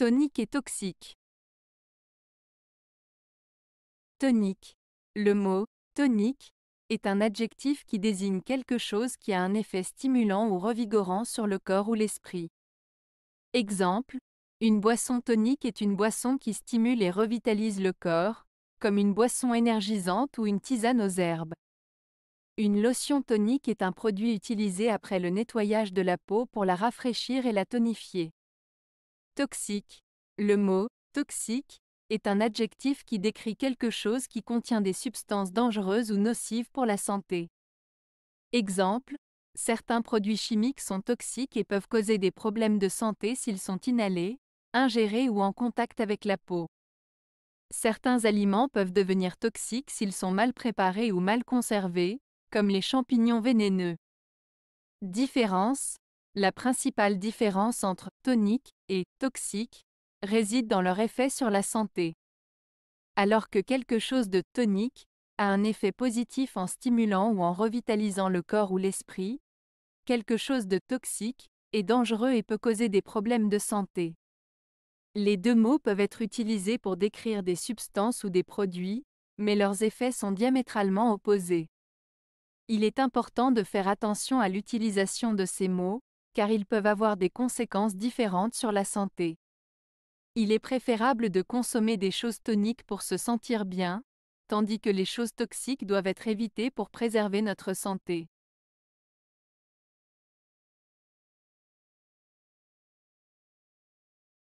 Tonique et toxique. Tonique. Le mot tonique est un adjectif qui désigne quelque chose qui a un effet stimulant ou revigorant sur le corps ou l'esprit. Exemple, une boisson tonique est une boisson qui stimule et revitalise le corps, comme une boisson énergisante ou une tisane aux herbes. Une lotion tonique est un produit utilisé après le nettoyage de la peau pour la rafraîchir et la tonifier. Toxique. Le mot toxique est un adjectif qui décrit quelque chose qui contient des substances dangereuses ou nocives pour la santé. Exemple, certains produits chimiques sont toxiques et peuvent causer des problèmes de santé s'ils sont inhalés, ingérés ou en contact avec la peau. Certains aliments peuvent devenir toxiques s'ils sont mal préparés ou mal conservés, comme les champignons vénéneux. Différence la principale différence entre tonique et toxique réside dans leur effet sur la santé. Alors que quelque chose de tonique a un effet positif en stimulant ou en revitalisant le corps ou l'esprit, quelque chose de toxique est dangereux et peut causer des problèmes de santé. Les deux mots peuvent être utilisés pour décrire des substances ou des produits, mais leurs effets sont diamétralement opposés. Il est important de faire attention à l'utilisation de ces mots, car ils peuvent avoir des conséquences différentes sur la santé. Il est préférable de consommer des choses toniques pour se sentir bien, tandis que les choses toxiques doivent être évitées pour préserver notre santé.